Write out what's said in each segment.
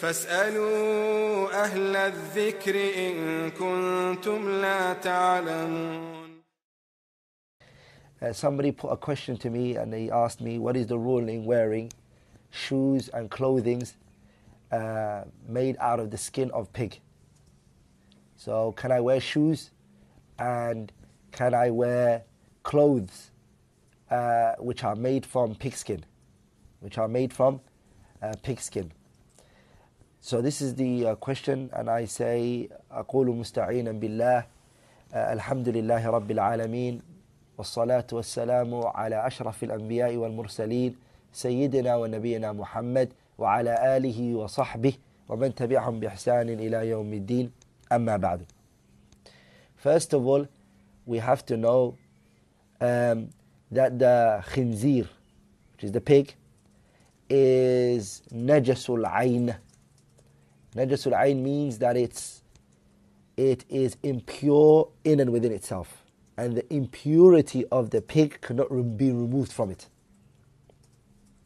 فاسألوا أهل الذكر إن كنتم لا تعلمون uh, Somebody put a question to me and they asked me what is the rule in wearing shoes and clothing uh, made out of the skin of pig. So can I wear shoes and can I wear clothes uh, which are made from pigskin, which are made from uh, pigskin? So this is the uh, question, and I say, أقول مستعينا بالله الحمد لله رب العالمين والصلاة والسلام على أشرف الأنبياء والمرسلين سيدنا ونبينا محمد وعلى آله وصحبه ومن تبعهم بإحسان إلى يوم الدين أما بعد First of all, we have to know um, that the khinzir, which is the pig, is najasul ayn. Najasul Ain means that it's, it is impure in and within itself. And the impurity of the pig cannot be removed from it.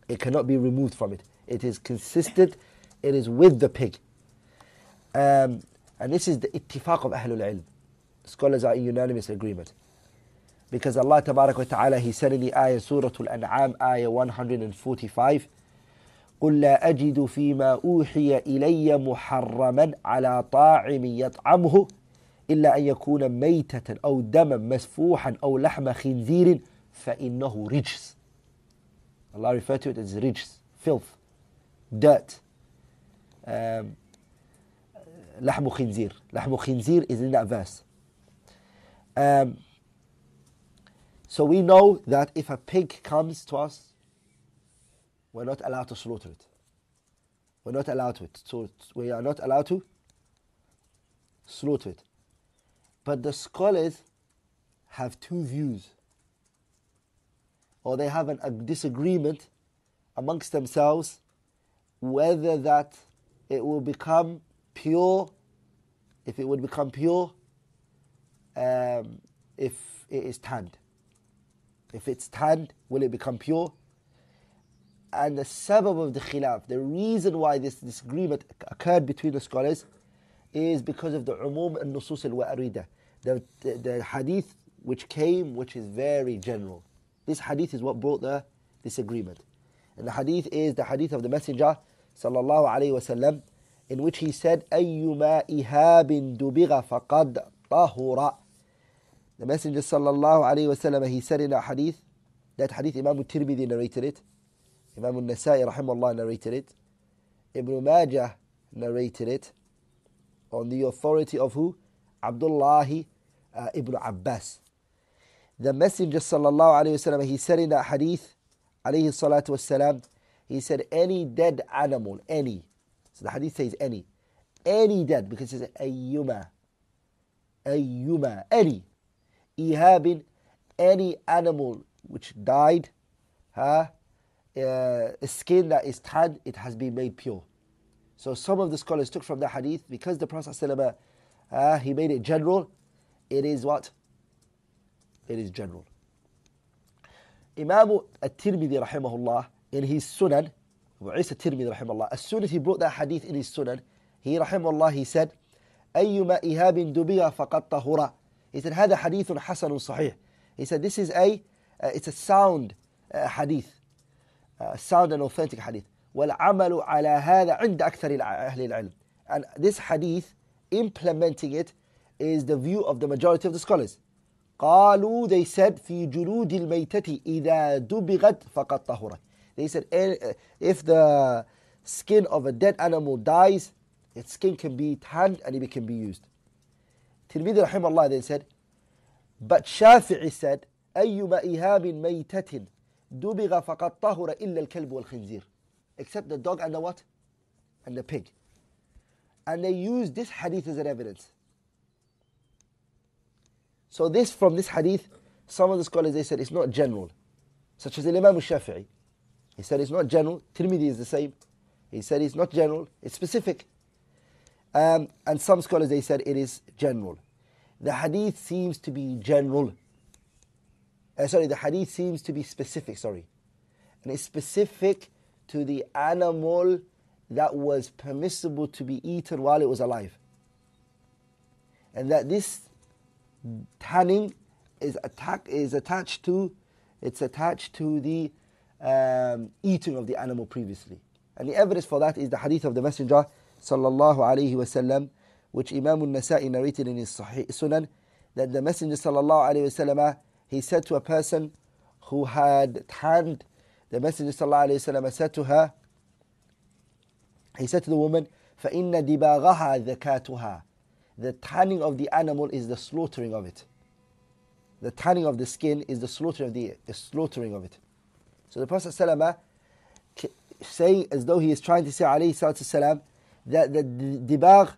It cannot be removed from it. It is consistent, it is with the pig. Um, and this is the ittifaq of Ahlul Ilm. Scholars are in unanimous agreement. Because Allah Ta'ala, He said in the ayah, Surah Al-An'am, ayah 145, قل لا أجد فيما أوحي إلي محرما على طاعم يطعمه إلا أن يكون ميتة أو دما مسفوحا أو لحم خنزير فإنه رجس الله referred to it as رجس filth dirt um, لحم خنزير لحم خنزير is in that verse um, so we know that if a pig comes to us we're not allowed to slaughter it. We're not allowed to it. So we are not allowed to slaughter it. But the scholars have two views, or they have an, a disagreement amongst themselves whether that it will become pure, if it would become pure, um, if it is tanned. If it's tanned, will it become pure? and the sabab of the khilaf, the reason why this disagreement occurred between the scholars, is because of the umum and nusus al wa'rida, the, the, hadith which came, which is very general. This hadith is what brought the disagreement. And the hadith is the hadith of the Messenger, sallallahu alayhi wasallam, in which he said, أَيُّمَا إِهَابٍ دُبِغَ فَقَدْ tahura." The Messenger, sallallahu alayhi wasallam, he said in a hadith, that hadith Imam al-Tirmidhi narrated it, Imam al-Nasai rahimahullah narrated it. Ibn Majah narrated it on the authority of who? Abdullah uh, ibn Abbas. The Messenger sallallahu alayhi wasallam he said in that hadith alayhi salatu wasalam he said any dead animal any so the hadith says any any dead because it says ayyuma ayyuma any ihabin any animal which died huh, uh, skin that is tan, it has been made pure. So some of the scholars took from the hadith because the Prophet uh, he made it general. It is what? It is general. Imam At-Tirmidhi rahimahullah in his Sunan, Isa Tirmidhi rahimahullah, as soon as he brought that hadith in his Sunan, he rahimahullah he said, أيما إهاب دبيا فقد طهورا. He said, هذا حديث حسن صحيح. He said, this is a, uh, it's a sound uh, hadith. Uh, sound and authentic hadith. والعمل على هذا عند أكثر أهل العلم. And this hadith, implementing it, is the view of the majority of the scholars. قالوا, they said, في جلود الميتة إذا دبغت فقد طهرت. They said, eh, eh, if the skin of a dead animal dies, its skin can be tanned and it can be used. Tirmidhi rahimahullah then said, but Shafi'i said, أيما إهاب ميتة Except the dog and the what? And the pig. And they use this hadith as an evidence. So this from this hadith, some of the scholars they said it's not general. Such as Imam al-Shafi'i. He said it's not general. Tirmidhi is the same. He said it's not general. It's specific. Um, and some scholars they said it is general. The hadith seems to be general uh, sorry, the hadith seems to be specific, sorry. And it's specific to the animal that was permissible to be eaten while it was alive. And that this tanning is, attack, is attached to, it's attached to the um, eating of the animal previously. And the evidence for that is the hadith of the Messenger sallallahu alayhi wasallam, which Imam al-Nasa'i narrated in his Sahih Sunan, that the Messenger sallallahu alayhi wasallam he said to a person who had tanned the Messenger وسلم, said to her, he said to the woman, فَإِنَّ دِبَاغَهَا ذَكَاتُهَا The tanning of the animal is the slaughtering of it. The tanning of the skin is the slaughtering of the, the slaughtering of it. So the Prophet ﷺ, saying as though he is trying to say والسلام, that the dibagh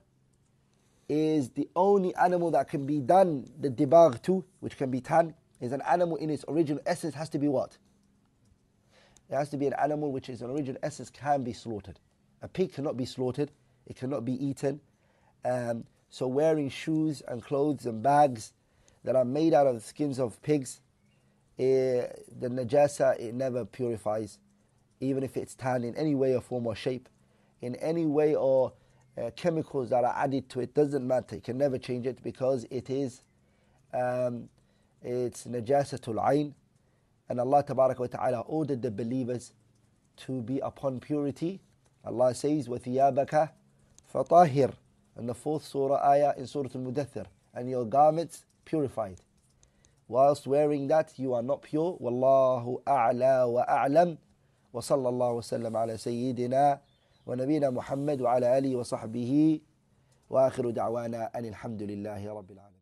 is the only animal that can be done the dibagh to, which can be tanned, is an animal in its original essence has to be what? It has to be an animal which is an original essence can be slaughtered. A pig cannot be slaughtered, it cannot be eaten. Um, so wearing shoes and clothes and bags that are made out of the skins of pigs, eh, the najasa, it never purifies, even if it's tanned in any way or form or shape, in any way or uh, chemicals that are added to it, doesn't matter. It can never change it because it is um, it's najasatul ayn. And Allah Tabarak wa Ta'ala ordered the believers to be upon purity. Allah says, "With yabaka, fatahir." And the fourth surah ayah in Surah Al-Mudathir. And your garments purified. Whilst wearing that, you are not pure. وَاللَّهُ أَعْلَى وَأَعْلَمُ وصلى الله وسلم على سيدنا wa محمد وعلى wa وصحبه وآخر دعوانا أن الحمد لله رب العالمين